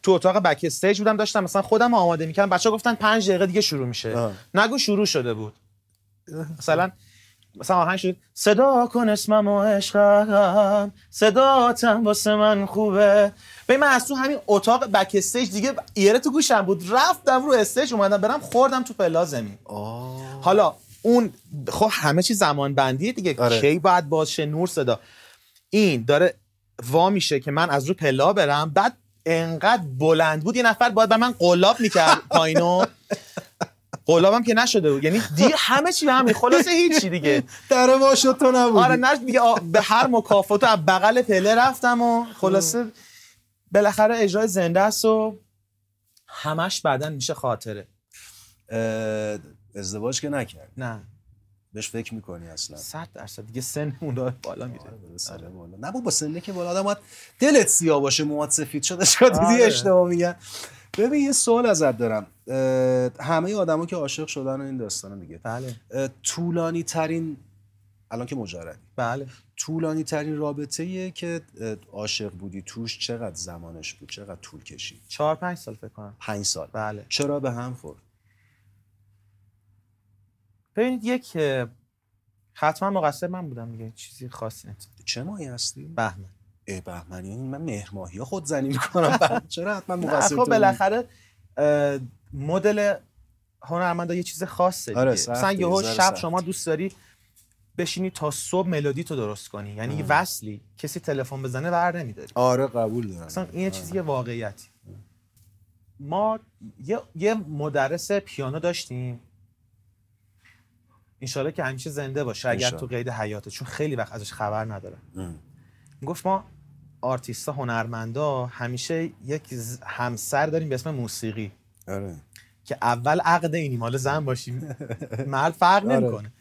Speaker 2: تو اتاق بک استیج بودم داشتم مثلا خودم آماده میکردم بچه گفتن پنج دقیقه دیگه شروع میشه نگو شروع شده بود مثلا مثلا آهنگ شد صدا کن اسمم و عشقم صداتم واسه من خوبه به من از تو همین اتاق بک دیگه ایره تو گوشم بود رفتم رو استیج اومدم برم خوردم تو پلا زمین حالا اون خب همه چی زمان بندیه دیگه آره. کی باید باشه نور صدا این داره وا میشه که من از رو پلا برم بعد انقدر بلند بود یه نفر باید به من قلاب میکرد پایینو [laughs] هم که نشده بود یعنی دی همه چی به همین خلاصه هیچی دیگه در شد تو نبود آره نش دیگه به هر مکافاتو از بغل پله رفتم و خلاصه بالاخره اجرای زنده است و همش بعدن میشه خاطره ازدواج که نکرد نه بهش فکر میکنی اصلا صد درصد دیگه سن داره بالا میره آره بالا
Speaker 1: نه با سنه که بالا آدم دلت سیاه باشه مواد سفید شده شده دیدی آره. اشتباه میگن ببین یه سوال ازت دارم همه آدما که عاشق شدن این داستانه میگه بله طولانی ترین الان که مجردی بله طولانی ترین رابطه که عاشق بودی توش چقدر زمانش بود چقدر طول کشید چهار پنج سال
Speaker 2: فکر کنم پنج سال بله چرا به هم خورد ببینید یک حتما مقصر من بودم دیگه چیزی خاصی نیست چه مایی هستی بهمن ای یعنی من مهرماهی خود زنی میکنم [laughs] چرا حتما مقصر خب بالاخره مدل هنرمند یه چیز خاصه آره، مثلا یهو شب شما دوست داری بشینی تا صبح ملودی تو درست کنی یعنی یه وصلی کسی تلفن بزنه بر نمیداری
Speaker 1: آره قبول دارم مثلا این
Speaker 2: یه آره. چیزی واقعیتی ما یه, یه مدرس پیانو داشتیم انشالله که همیشه زنده باشه اگر تو قید حیاته چون خیلی وقت ازش خبر نداره گفت ما آرتیستا هنرمندا همیشه یک همسر داریم به اسم موسیقی آره. که اول عقد اینی مال زن باشیم مرد فرق آره. نمیکنه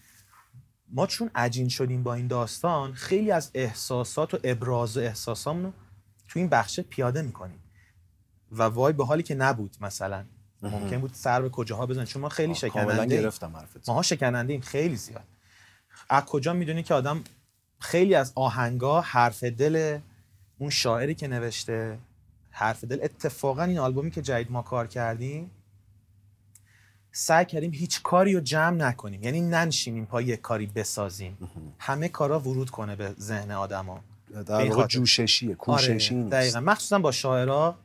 Speaker 2: ما چون عجین شدیم با این داستان خیلی از احساسات و ابراز و احساسامون رو تو این بخش پیاده میکنیم و وای به حالی که نبود مثلا ممکن بود سر به کجاها بزنیم چون ما خیلی شکننده گرفتم حرفت ماها شکننده خیلی زیاد از کجا میدونی که آدم خیلی از آهنگا حرف دل اون شاعری که نوشته حرف دل اتفاقا این آلبومی که جدید ما کار کردیم سعی کردیم هیچ کاری رو جمع نکنیم یعنی ننشینیم پای یک کاری بسازیم همه کارا ورود کنه به ذهن آدما در واقع جوششیه آره، کوششی آره، دقیقا مخصوصا با شاعرها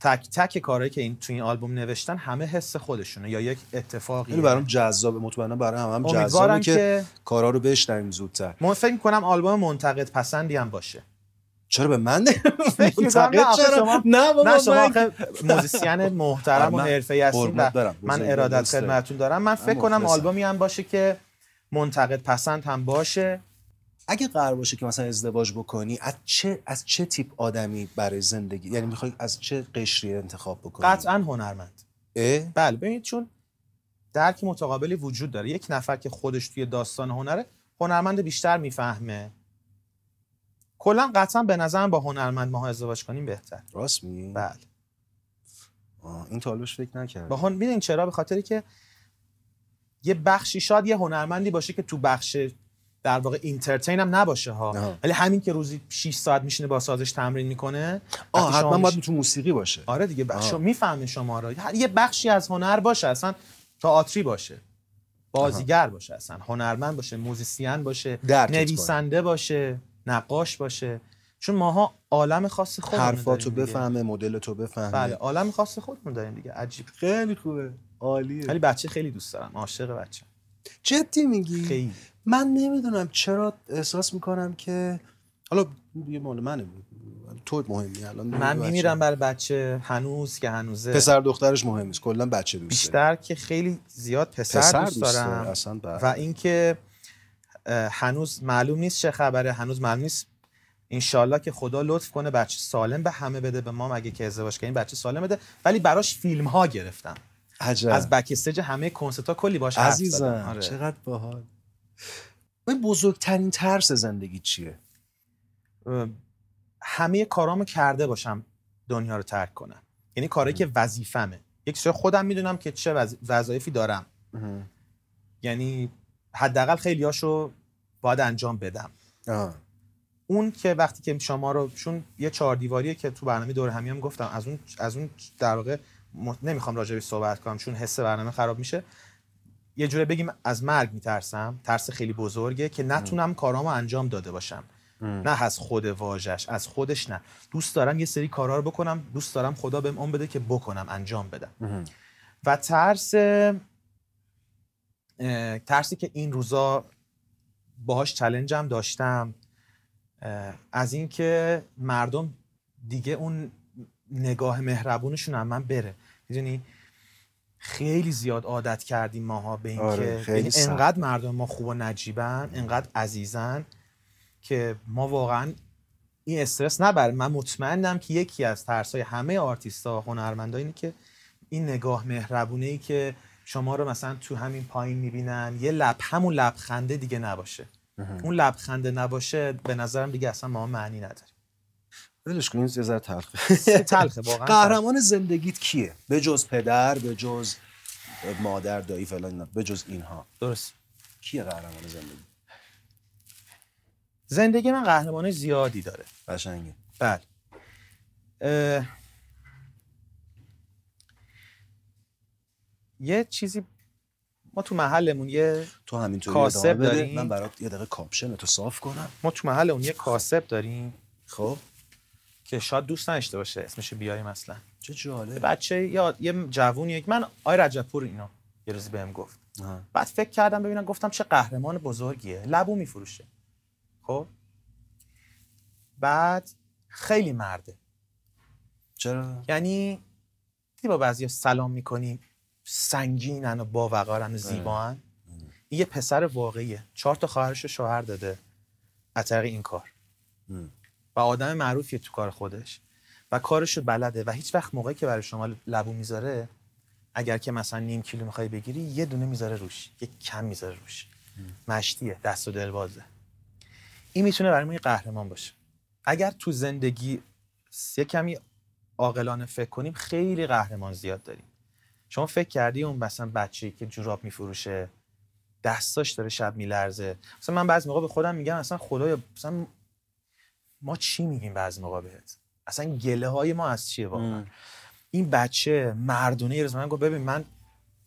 Speaker 2: تک تک کارهایی که این تو این آلبوم نوشتن همه حس خودشونه یا یک اتفاقی یعنی برام
Speaker 1: جذاب مطمئنا برای هم هم جذابه که, که کارا رو بشنویم زودتر
Speaker 2: من فکر کنم آلبوم منتقد پسندی هم باشه چرا به من منتقد [laughs] چرا نه بابا نه شما موزیسین [laughs] محترم و حرفه‌ای هستید من ارادت خدمتتون دارم من فکر کنم آلبومی هم باشه که منتقد پسند هم باشه اگه قرار باشه که مثلا ازدواج
Speaker 1: بکنی از چه از چه تیپ آدمی برای زندگی یعنی میخوای از چه قشری انتخاب
Speaker 2: بکنی قطعا هنرمند بله ببینید چون درک متقابلی وجود داره یک نفر که خودش توی داستان هنره هنرمند بیشتر میفهمه کلا قطعا به نظرم با هنرمند ما ها ازدواج کنیم بهتر راست میگی بله این تالوش فکر نکرد با هن... چرا به خاطری که یه بخشی شاد یه هنرمندی باشه که تو بخش در واقع اینترتین هم نباشه ها ولی همین که روزی 6 ساعت میشینه با سازش تمرین میکنه آه حتما باید
Speaker 1: تو موسیقی باشه آره دیگه بخش
Speaker 2: میفهمه شما را یه بخشی از هنر باشه اصلا تئاتری باشه بازیگر باشه اصلا هنرمند باشه موزیسین باشه نویسنده باشه نقاش باشه چون ماها عالم خاص خودمون حرفاتو بفهمه
Speaker 1: مدل تو بفهمه بله
Speaker 2: عالم خاص خودمون داریم دیگه عجیب خیلی خوبه عالیه ولی بچه خیلی دوست دارم عاشق بچه
Speaker 1: جدی میگی خیلی من نمیدونم چرا احساس میکنم که حالا یه مال منه تو مهمی الان من میمیرم
Speaker 2: برای بچه هنوز که هنوزه پسر
Speaker 1: دخترش مهم نیست کلا بچه بیشتر
Speaker 2: که خیلی زیاد پسر, پسر دوست دارم دوسته. اصلا بله. و اینکه هنوز معلوم نیست چه خبره هنوز معلوم نیست انشالله که خدا لطف کنه بچه سالم به همه بده به ما اگه که ازدواج کنیم بچه سالم بده ولی براش فیلم ها گرفتم از بک استیج همه کنسرت ها کلی باش عزیزم آره. چقدر باحال این بزرگترین ترس زندگی چیه همه کارامو کرده باشم دنیا رو ترک کنم یعنی کاری که وظیفمه یک سری خودم میدونم که چه وظایفی دارم یعنی حداقل خیلیاشو باید انجام بدم اون که وقتی که شما رو چون یه چهار دیواریه که تو برنامه دور همی هم گفتم از اون از اون در واقع نمیخوام نمیخوام به صحبت کنم چون حس برنامه خراب میشه یه جوره بگیم از مرگ میترسم ترس خیلی بزرگه که نتونم کارامو انجام داده باشم نه از خود واژش از خودش نه دوست دارم یه سری کارا رو بکنم دوست دارم خدا بهم اون بده که بکنم انجام بدم و ترس ترسی که این روزا باهاش چلنج هم داشتم از اینکه مردم دیگه اون نگاه مهربونشون هم من بره میدونی خیلی زیاد عادت کردیم ماها به اینکه آره، یعنی انقدر مردم ما خوب و نجیبن انقدر عزیزن که ما واقعا این استرس نبره من مطمئنم که یکی از های همه آرتیستا هنرمندا اینه که این نگاه مهربونه ای که شما رو مثلا تو همین پایین میبینن یه لب همون لبخنده دیگه نباشه اون لبخنده نباشه به نظرم دیگه اصلا ما معنی نداره
Speaker 1: ولش کنیم یه ذره تلخه
Speaker 2: تلخه واقعا قهرمان
Speaker 1: زندگیت کیه به جز پدر به جز مادر دایی فلان به جز اینها
Speaker 2: درست کیه قهرمان زندگی زندگی من قهرمانی زیادی داره قشنگه بله یه چیزی ما تو محلمون یه تو
Speaker 1: همینطوری کاسب داریم من برات
Speaker 2: یه دقیقه کاپشن تو صاف کنم ما تو محلمون یه کاسب داریم خب که شاید دوست نشته باشه اسمش بیای مثلا چه جالب بچه یا یه جوونی یک من آی پور اینا یه روز بهم گفت بعد فکر کردم ببینم گفتم چه قهرمان بزرگیه لبو میفروشه خب بعد خیلی مرده چرا یعنی دیدی با بعضی سلام میکنی سنگینن و باوقارن و آره. زیبان آره. یه پسر واقعیه چهار تا خواهرش شوهر داده از این کار با و آدم معروفیه تو کار خودش و کارش رو بلده و هیچ وقت موقعی که برای شما لبو میذاره اگر که مثلا نیم کیلو میخوای بگیری یه دونه میذاره روش یه کم میذاره روش مشتیه دست و دلوازه این میتونه برای ما قهرمان باشه اگر تو زندگی یه کمی عاقلانه فکر کنیم خیلی قهرمان زیاد داریم شما فکر کردی اون مثلا بچه‌ای که جوراب میفروشه دستاش داره شب میلرزه مثلا من بعضی موقع به خودم میگم اصلا خدایا مثلا ما چی میگیم بعضی موقع بهت اصلا گله های ما از چیه واقعا این بچه مردونه یه روز من گفت ببین من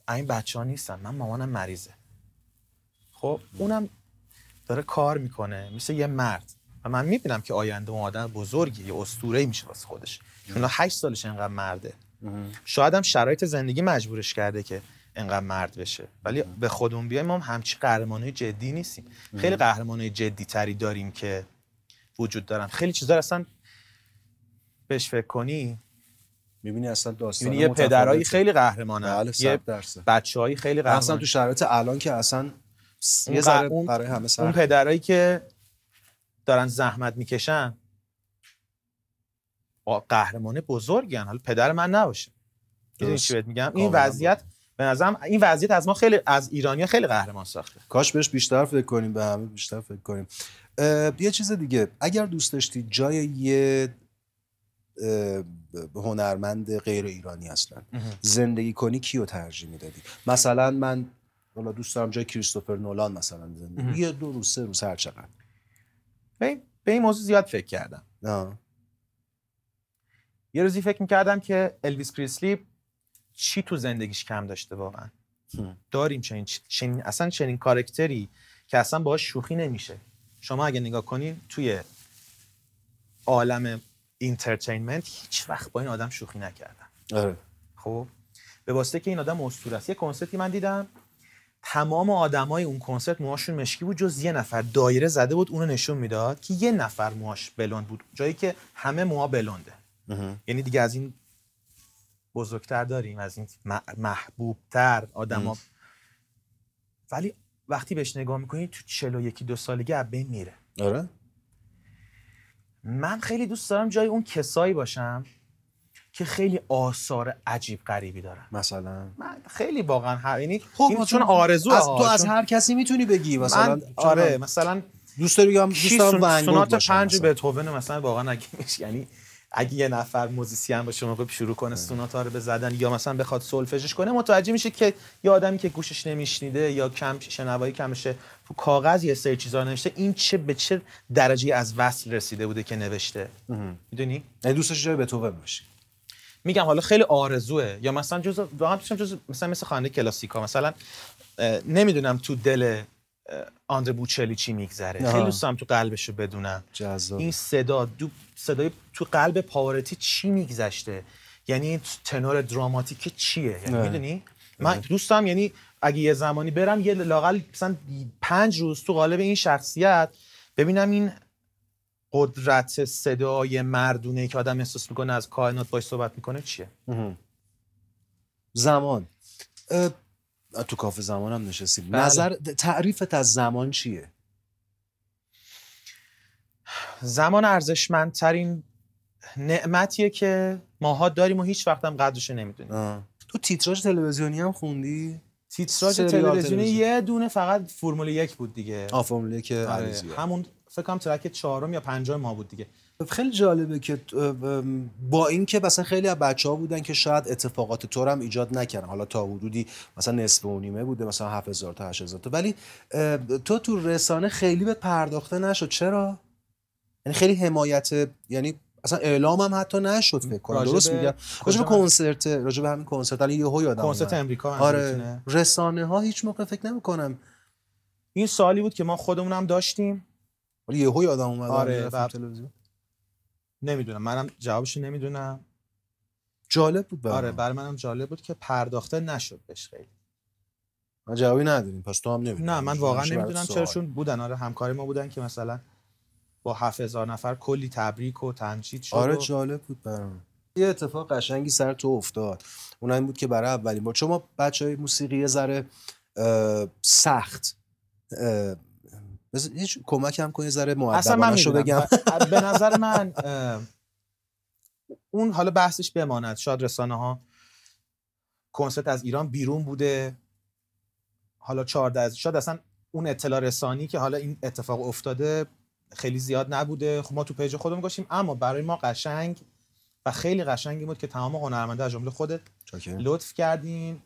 Speaker 2: این بچه ها نیستم من مامانم مریضه خب اونم داره کار میکنه مثل یه مرد و من میبینم که آینده اون آدم بزرگی یه اسطوره میشه واسه خودش چون 8 سالش انقدر مرده شاید هم شرایط زندگی مجبورش کرده که انقدر مرد بشه ولی به خودمون بیایم ما هم همچی قهرمانای جدی نیستیم خیلی قهرمانای جدی تری داریم که وجود دارن خیلی چیزا اصلا بهش فکر کنی میبینی اصلا داستان یه پدرایی خیلی قهرمانه بله، یه بچه‌ای خیلی قهرمانه اصلا تو شرایط الان که اصلا یه ذره برای همه سر اون پدرایی که دارن زحمت میکشن قهرمان بزرگی هن. حالا پدر من نباشه یه چی بهت میگم این وضعیت به نظرم این وضعیت از ما خیلی از ایرانیا خیلی قهرمان ساخته
Speaker 1: کاش بهش بیشتر فکر کنیم به همه بیشتر فکر کنیم یه چیز دیگه اگر دوست داشتی جای یه هنرمند غیر ایرانی اصلا زندگی کنی کیو ترجیح میدادی مثلا من حالا دوست دارم جای کریستوفر نولان مثلا زندگی یه دو روز سه روز هر چقدر به این موضوع زیاد
Speaker 2: فکر کردم یه روزی فکر میکردم که الویس پریسلی چی تو زندگیش کم داشته واقعا داریم چنین, چنین اصلا چنین کارکتری که اصلا باهاش شوخی نمیشه شما اگه نگاه کنین توی عالم اینترتینمنت هیچ وقت با این آدم شوخی نکردم آره خب به واسطه که این آدم اسطوره است یه کنسرتی من دیدم تمام آدمای اون کنسرت موهاشون مشکی بود جز یه نفر دایره زده بود اونو نشون میداد که یه نفر موهاش بلوند بود جایی که همه موها بلونده یعنی دیگه از این بزرگتر داریم از این محبوبتر آدما ولی وقتی بهش نگاه میکنی تو یکی دو سالگی عبه بین میره آره من خیلی دوست دارم جای اون کسایی باشم که خیلی آثار عجیب غریبی دارن مثلا من خیلی واقعا هر یعنی خب، چون آرزو از تو از هر
Speaker 1: کسی میتونی بگی مثلا آره مثلا دوست داری بگم دوست دارم سونات 5
Speaker 2: بتهوون مثلا واقعا یعنی اگه یه نفر موزیسین شما موقع شروع کنه سوناتا رو بزدن یا مثلا بخواد سولفژش کنه متوجه میشه که یه آدمی که گوشش نمیشنیده یا کم شنوایی کمشه تو کاغذ یه سری چیزا نوشته این چه به چه درجه از وصل رسیده بوده که نوشته میدونی دوستش جای تو باشه میگم حالا خیلی آرزوه یا مثلا جزء واقعا جز مثلا مثل خواننده کلاسیکا مثلا نمیدونم تو دل آندره بوچلی چی میگذره خیلی دوستم تو قلبش رو بدونم جزب. این صدا دو صدای تو قلب پاورتی چی میگذشته یعنی تنور دراماتیک چیه یعنی میدونی من دوستم یعنی اگه یه زمانی برم یه لاقل مثلا پنج روز تو قالب این شخصیت ببینم این قدرت صدای مردونه که آدم احساس میکنه از کائنات باش صحبت میکنه چیه
Speaker 1: زمان تو کافه هم نشستیم بله. نظر
Speaker 2: تعریفت از زمان چیه زمان ارزشمندترین نعمتیه که ماها داریم و هیچ وقت هم قدرش نمیدونیم تو تیتراژ تلویزیونی هم خوندی تیتراژ تلویزیونی یه دونه فقط فرمول یک بود دیگه آ فرمول یک آره. همون فکر کنم ترک چهارم یا پنجم ما بود دیگه
Speaker 1: خیلی جالبه که با اینکه مثلا خیلی از ها بودن که شاید اتفاقات تو هم ایجاد نکردن حالا تا حدودی مثلا نصف و نیمه بوده مثلا 7000 تا 8000 تا ولی تو تو رسانه خیلی به پرداخته نشد چرا یعنی خیلی حمایت یعنی اصلا اعلام هم حتی نشد فکر کنم درست میگم راجب به کنسرت راجب همین کنسرت الان یهو یادم کنسرت امریکا هم آره رسانه ها هیچ موقع فکر نمیکنم
Speaker 2: این سالی بود که ما خودمون هم داشتیم ولی یهو یادم اومد آره, آره، تلویزیون نمیدونم منم جوابش نمیدونم جالب بود آره، برای آره بر منم جالب بود که پرداخته نشد بهش خیلی
Speaker 1: من جوابی نداریم پس تو هم نمیدونم نه من واقعا نمیدونم چرا
Speaker 2: بودن آره همکاری ما بودن که مثلا با 7000 نفر کلی تبریک و تمجید شد آره جالب
Speaker 1: بود برام یه اتفاق قشنگی سر تو افتاد اون این بود که برای اولین بار چون ما بچه های موسیقی یه ذره سخت هیچ کمک هم کنی ذره معدبانش بگم
Speaker 2: به نظر من اون حالا بحثش بماند شاید رسانه ها کنسرت از ایران بیرون بوده حالا 14 شاید اصلا اون اطلاع رسانی که حالا این اتفاق افتاده خیلی زیاد نبوده خب ما تو پیج خودم گوشیم اما برای ما قشنگ و خیلی قشنگی بود که تمام هنرمندا از جمله خودت لطف کردین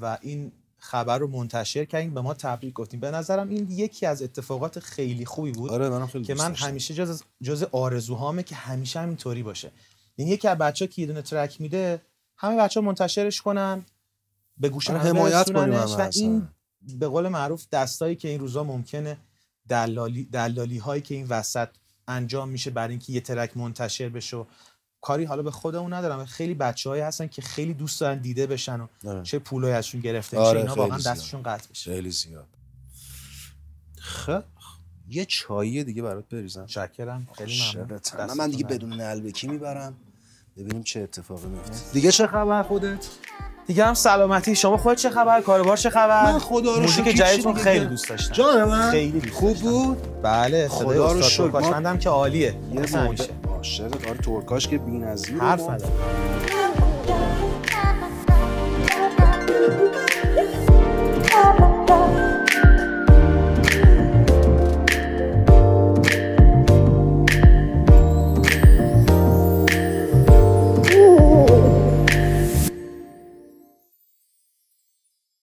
Speaker 2: و این خبر رو منتشر کردیم به ما تبریک گفتیم به نظرم این یکی از اتفاقات خیلی خوبی بود آره که من همیشه جز جز آرزوهامه که همیشه همینطوری باشه یعنی یکی از بچه‌ها که یه دونه ترک میده همه بچه ها منتشرش کنن به گوش آره، هم حمایت کنیم و این به قول معروف دستایی که این روزا ممکنه دلالی, دلالی هایی که این وسط انجام میشه برای اینکه یه ترک منتشر بشه کاری حالا به خودمون ندارم خیلی های هستن که خیلی دوست دارن دیده بشن و نه. آره. چه پولایی ازشون گرفته آره، اینا واقعا دستشون قطع بشه خیلی زیاد خب یه چایی دیگه برات بریزم شکرم خیلی
Speaker 1: ممنون من دیگه بدون نلبکی میبرم ببینیم چه اتفاقی میفته دیگه چه خبر خودت
Speaker 2: دیگه هم سلامتی شما خود چه خبر کاربار چه خبر من خدا رو که جایتون خیلی دوست داشتم جان من خیلی خوب بود بله خدا رو شکر باشمندم که عالیه یه
Speaker 1: عاشق کار ترکاش که بی‌نظیره حرف